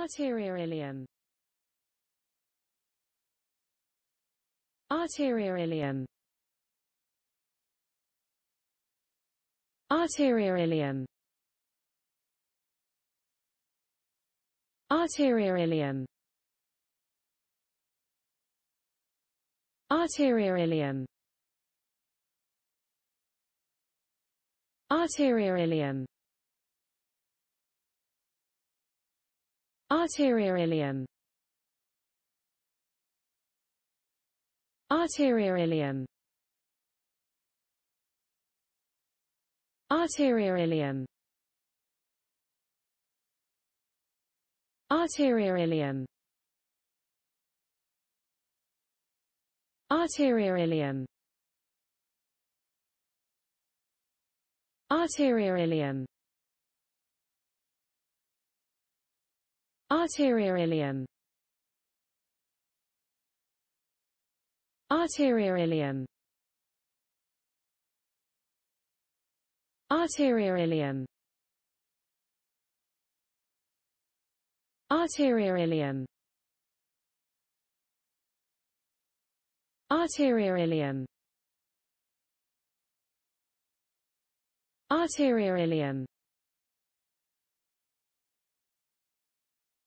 Arteria ilium Arteria ilium Arteria ilium Arteria ilium Arteria ilium Arteria ilium Arteria ilium Arteria ilium Arteria ilium Arteria ilium Arteria ilium Arteria ilium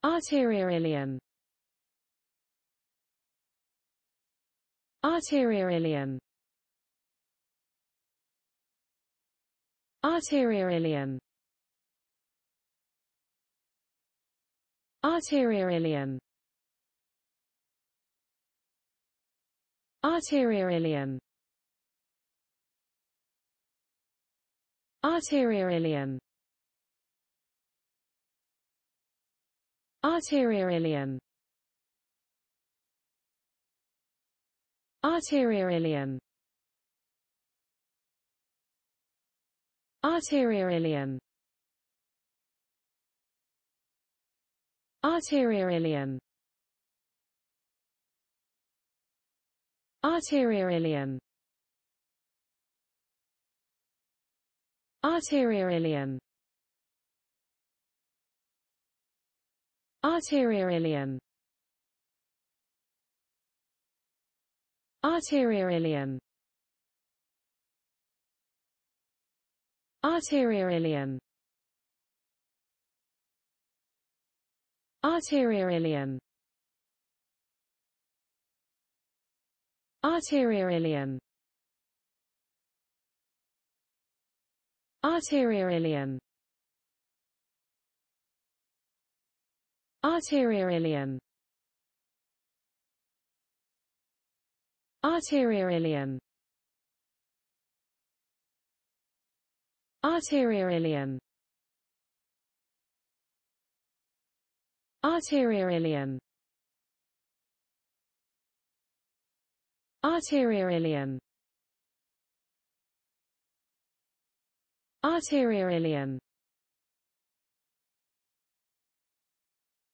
Arteria ilium Arteria ilium Arteria ilium Arteria ilium Arteria ilium Arteria ilium Arteria Arteria ilium Arteria ilium Arteria ilium Arteria ilium Arteria ilium Arteria ilium